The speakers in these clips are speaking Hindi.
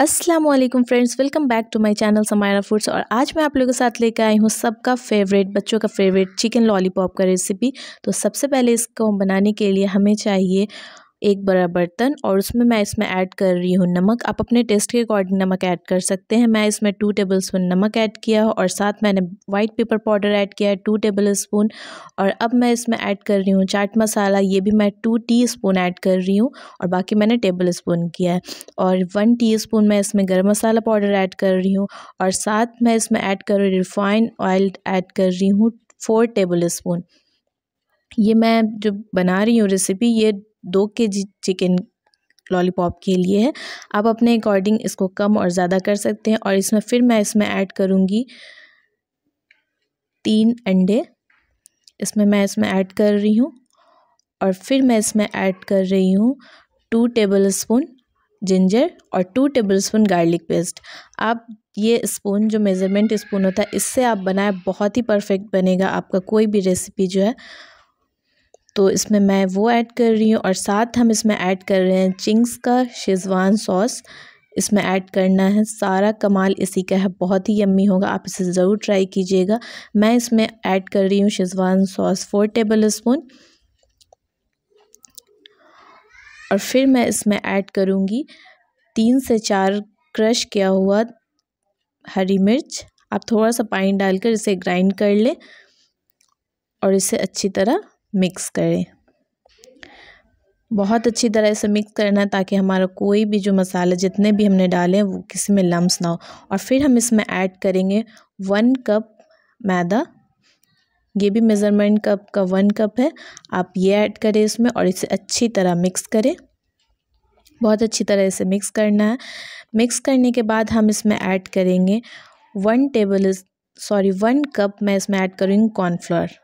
अस्सलाम वालेकुम friends welcome back to my channel Samaira Foods और आज मैं आप लोगों के साथ लेकर आई हूँ सबका फेवरेट बच्चों का फेवरेट चिकन लॉलीपॉप का रेसिपी तो सबसे पहले इसको बनाने के लिए हमें चाहिए एक बड़ा बर्तन और उसमें मैं इसमें ऐड कर रही हूँ नमक आप अपने टेस्ट के अकॉर्डिंग नमक ऐड कर सकते हैं मैं इसमें टू टेबल स्पून नमक ऐड किया और साथ मैंने वाइट पेपर पाउडर ऐड किया है टू टेबल स्पून और अब मैं इसमें ऐड कर रही हूँ चाट मसाला ये भी मैं टू टी स्पून ऐड कर रही हूँ और बाकी मैंने टेबल स्पून किया है और वन टी स्पून मैं इसमें गर्म मसाला पाउडर ऐड कर रही हूँ और साथ मैं इसमें ऐड कर रही रिफाइंड ऑयल ऐड कर रही हूँ फोर टेबल स्पून ये मैं जो बना रही हूँ रेसिपी ये दो के जी चिकन लॉलीपॉप के लिए है आप अपने अकॉर्डिंग इसको कम और ज़्यादा कर सकते हैं और इसमें फिर मैं इसमें ऐड करूँगी तीन अंडे इसमें मैं इसमें ऐड कर रही हूँ और फिर मैं इसमें ऐड कर रही हूँ टू टेबल स्पून जिंजर और two tablespoon garlic paste आप ये स्पून जो मेज़रमेंट स्पून होता है इससे आप बनाए बहुत ही परफेक्ट बनेगा आपका कोई भी रेसिपी जो है तो इसमें मैं वो ऐड कर रही हूँ और साथ हम इसमें ऐड कर रहे हैं चिंग्स का शेज़वान सॉस इसमें ऐड करना है सारा कमाल इसी का है बहुत ही यम्मी होगा आप इसे ज़रूर ट्राई कीजिएगा मैं इसमें ऐड कर रही हूँ Schezwan sauce four tablespoon और फिर मैं इसमें ऐड करूँगी तीन से चार क्रश किया हुआ हरी मिर्च आप थोड़ा सा पानी डालकर इसे ग्राइंड कर लें और इसे अच्छी तरह मिक्स करें बहुत अच्छी तरह से मिक्स करना है ताकि हमारा कोई भी जो मसाले जितने भी हमने डाले वो किसी में लम्स ना हो और फिर हम इसमें ऐड करेंगे वन कप मैदा ये भी मेज़रमेंट कप का वन कप है आप ये ऐड करें इसमें और इसे अच्छी तरह मिक्स करें बहुत अच्छी तरह इसे मिक्स करना है मिक्स करने के बाद हम इसमें ऐड करेंगे one table sorry one cup मैं इसमें ऐड करूँगी कॉर्नफ्लोर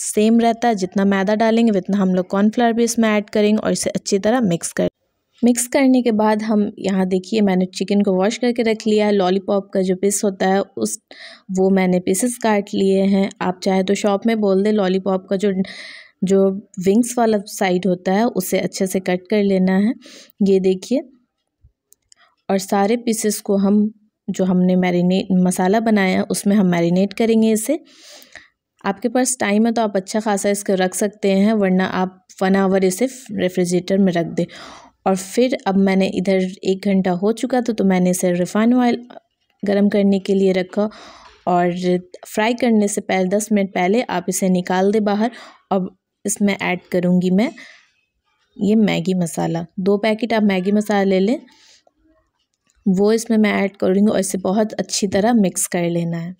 सेम रहता है जितना मैदा डालेंगे उतना हम लोग कॉर्नफ्लावर भी इसमें ऐड करेंगे और इसे अच्छी तरह मिक्स कर मिक्स करने के बाद हम यहाँ देखिए मैंने चिकन को वॉश करके रख लिया है लॉलीपॉप का जो पीस होता है उस वो मैंने पीसेस काट लिए हैं आप चाहे तो शॉप में बोल दें लॉलीपॉप का जो जो विंग्स वाला साइड होता है उसे अच्छे से कट कर लेना है ये देखिए और सारे पीसेस को हम जो हमने मैरिनेट मसाला बनाया उसमें हम मैरिनेट करेंगे इसे आपके पास टाइम है तो आप अच्छा खासा इसको रख सकते हैं वरना आप वन आवर इसे रेफ्रिजरेटर में रख दें और फिर अब मैंने इधर एक घंटा हो चुका था तो मैंने इसे रिफाइंड ऑयल गर्म करने के लिए रखा और फ्राई करने से पहले दस मिनट पहले आप इसे निकाल दें बाहर अब इसमें ऐड करूँगी मैं ये मैगी मसाला दो पैकेट आप मैगी मसाला ले लें वो इसमें मैं ऐड करूँगी और इसे बहुत अच्छी तरह मिक्स कर लेना है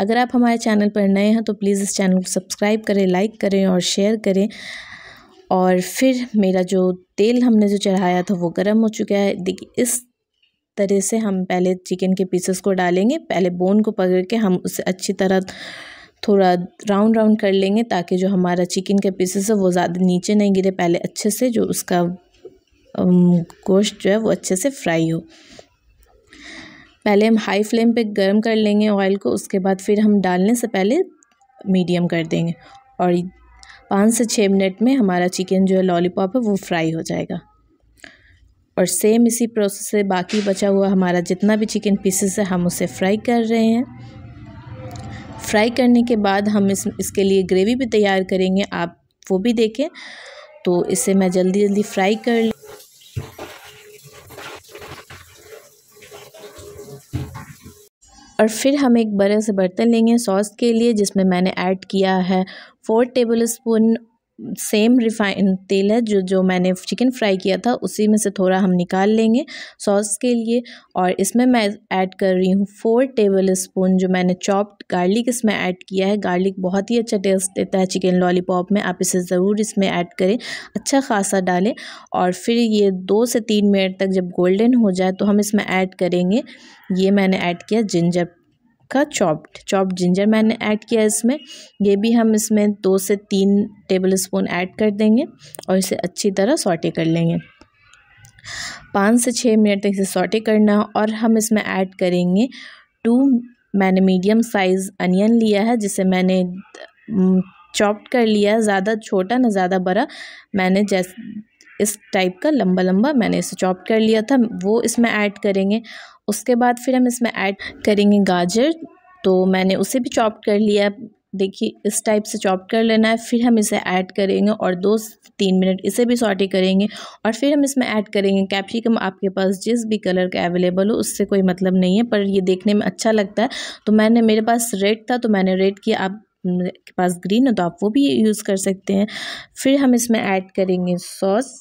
अगर आप हमारे चैनल पर नए हैं तो प्लीज़ इस चैनल को सब्सक्राइब करें लाइक करें और शेयर करें और फिर मेरा जो तेल हमने जो चढ़ाया था वो गर्म हो चुका है देखिए इस तरह से हम पहले चिकन के पीसेस को डालेंगे पहले बोन को पकड़ के हम उसे अच्छी तरह थोड़ा राउंड राउंड कर लेंगे ताकि जो हमारा चिकन के पीसेस है वो ज़्यादा नीचे नहीं गिरे पहले अच्छे से जो उसका गोश्त जो है वो अच्छे से फ्राई हो पहले हम हाई फ्लेम पे गर्म कर लेंगे ऑयल को उसके बाद फिर हम डालने से पहले मीडियम कर देंगे और पाँच से छः मिनट में हमारा चिकन जो है लॉलीपॉप है वो फ्राई हो जाएगा और सेम इसी प्रोसेस से बाकी बचा हुआ हमारा जितना भी चिकन पीसेस है हम उसे फ्राई कर रहे हैं फ्राई करने के बाद हम इस इसके लिए ग्रेवी भी तैयार करेंगे आप वो भी देखें तो इसे मैं जल्दी जल्दी फ्राई कर और फिर हम एक बड़े से बर्तन लेंगे सॉस के लिए जिसमें मैंने ऐड किया है four tablespoon same refined तेल है जो जो मैंने चिकन फ्राई किया था उसी में से थोड़ा हम निकाल लेंगे सॉस के लिए और इसमें मैं ऐड कर रही हूँ फोर टेबल स्पून जो मैंने चॉप्ड गार्लिक इसमें ऐड किया है गार्लिक बहुत ही अच्छा टेस्ट देता है चिकन लॉलीपॉप में आप इसे ज़रूर इसमें ऐड करें अच्छा खासा डालें और फिर ये दो से तीन मिनट तक जब गोल्डन हो जाए तो हम इसमें ऐड करेंगे ये मैंने ऐड किया जिंजर का चॉप्ड चॉप्ड जिंजर मैंने ऐड किया इसमें ये भी हम इसमें दो से तीन टेबल स्पून ऐड कर देंगे और इसे अच्छी तरह सॉटे कर लेंगे पाँच से छः मिनट तक इसे सॉटे करना और हम इसमें ऐड करेंगे टू मैंने मीडियम साइज़ अनियन लिया है जिसे मैंने चॉप्ड कर लिया है ज़्यादा छोटा ना ज़्यादा बड़ा मैंने जैस इस टाइप का लंबा लंबा मैंने इसे चॉप कर लिया था वो इसमें ऐड करेंगे उसके बाद फिर हम इसमें ऐड करेंगे गाजर तो मैंने उसे भी चॉप कर लिया देखिए इस टाइप से चॉप कर लेना है फिर हम इसे ऐड करेंगे और दो तीन मिनट इसे भी सॉटे करेंगे और फिर हम इसमें ऐड करेंगे कैप्सिकम आपके पास जिस भी कलर का अवेलेबल हो उससे कोई मतलब नहीं है पर ये देखने में अच्छा लगता है तो मैंने मेरे पास रेड था तो मैंने रेड किया आप के पास ग्रीन हो तो आप वो भी यूज़ कर सकते हैं फिर हम इसमें ऐड करेंगे सॉस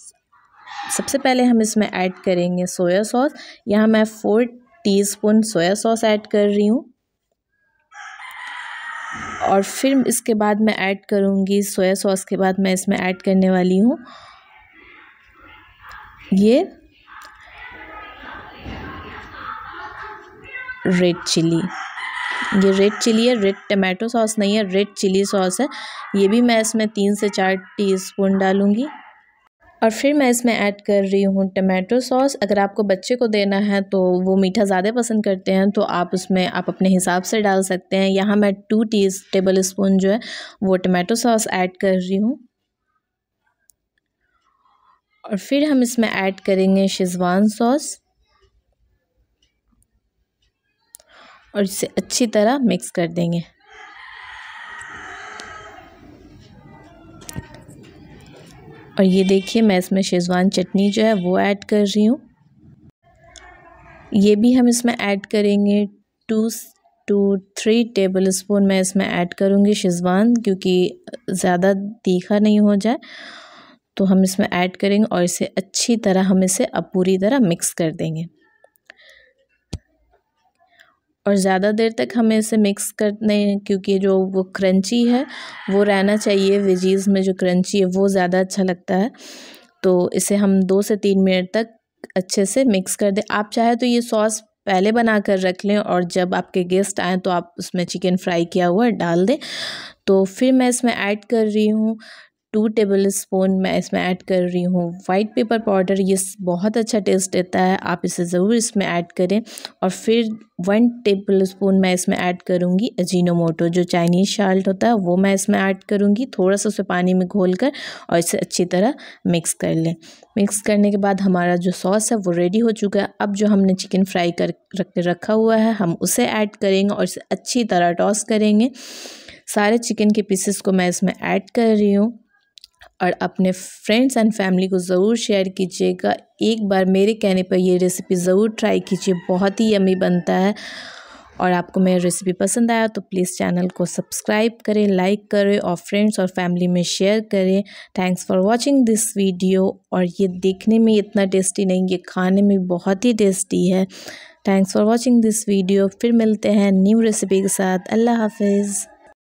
सबसे पहले हम इसमें ऐड करेंगे सोया सॉस यहाँ मैं four teaspoon soya sauce add कर रही हूँ और फिर इसके बाद मैं ऐड करूँगी सोया सॉस के बाद मैं इसमें ऐड करने वाली हूँ ये रेड चिली ये रेड चिली है रेड टमाटो सॉस नहीं है रेड चिली सॉस है ये भी मैं इसमें तीन से चार टीस्पून डालूँगी और फिर मैं इसमें ऐड कर रही हूँ टमाटो सॉस अगर आपको बच्चे को देना है तो वो मीठा ज़्यादा पसंद करते हैं तो आप उसमें आप अपने हिसाब से डाल सकते हैं यहाँ मैं टू टी टेबल स्पून जो है वो टमाटो सॉस ऐड कर रही हूँ और फिर हम इसमें ऐड करेंगे शेजवान सॉस और इसे अच्छी तरह मिक्स कर देंगे और ये देखिए मैं इसमें शेज़वान चटनी जो है वो ऐड कर रही हूँ ये भी हम इसमें ऐड करेंगे two two three tablespoon मैं इसमें ऐड करूँगी शेज़वान क्योंकि ज़्यादा तीखा नहीं हो जाए तो हम इसमें ऐड करेंगे और इसे अच्छी तरह हम इसे अब पूरी तरह मिक्स कर देंगे और ज़्यादा देर तक हमें इसे मिक्स करने क्योंकि जो वो क्रंची है वो रहना चाहिए वेजीज़ में जो क्रंची है वो ज़्यादा अच्छा लगता है तो इसे हम दो से तीन मिनट तक अच्छे से मिक्स कर दें आप चाहे तो ये सॉस पहले बना कर रख लें और जब आपके गेस्ट आएँ तो आप उसमें चिकन फ्राई किया हुआ डाल दें तो फिर मैं इसमें ऐड कर रही हूँ टू टेबल स्पून मैं इसमें ऐड कर रही हूँ वाइट पेपर पाउडर ये बहुत अच्छा टेस्ट देता है आप इसे ज़रूर इसमें ऐड करें और फिर वन टेबल स्पून मैं इसमें ऐड करूँगी अजीनोमोटो जो चाइनीज़ शाल्ट होता है वो मैं इसमें ऐड करूँगी थोड़ा सा उसे पानी में घोल कर और इसे अच्छी तरह मिक्स कर लें मिक्स करने के बाद हमारा जो सॉस है वो रेडी हो चुका है अब जो हमने चिकन फ्राई कर रखा हुआ है हम उसे ऐड करेंगे और इसे अच्छी तरह टॉस करेंगे सारे चिकन के पीसेस को मैं इसमें ऐड कर रही हूँ और अपने फ्रेंड्स एंड फैमिली को ज़रूर शेयर कीजिएगा एक बार मेरे कहने पर यह रेसिपी ज़रूर ट्राई कीजिए बहुत ही यमी बनता है और आपको मेरी रेसिपी पसंद आया तो प्लीज़ चैनल को सब्सक्राइब करें लाइक करें और फ्रेंड्स और फैमिली में शेयर करें thanks for watching this video और ये देखने में इतना टेस्टी नहीं ये खाने में बहुत ही टेस्टी है thanks for watching this video फिर मिलते हैं न्यू रेसिपी के साथ अल्लाह हाफिज़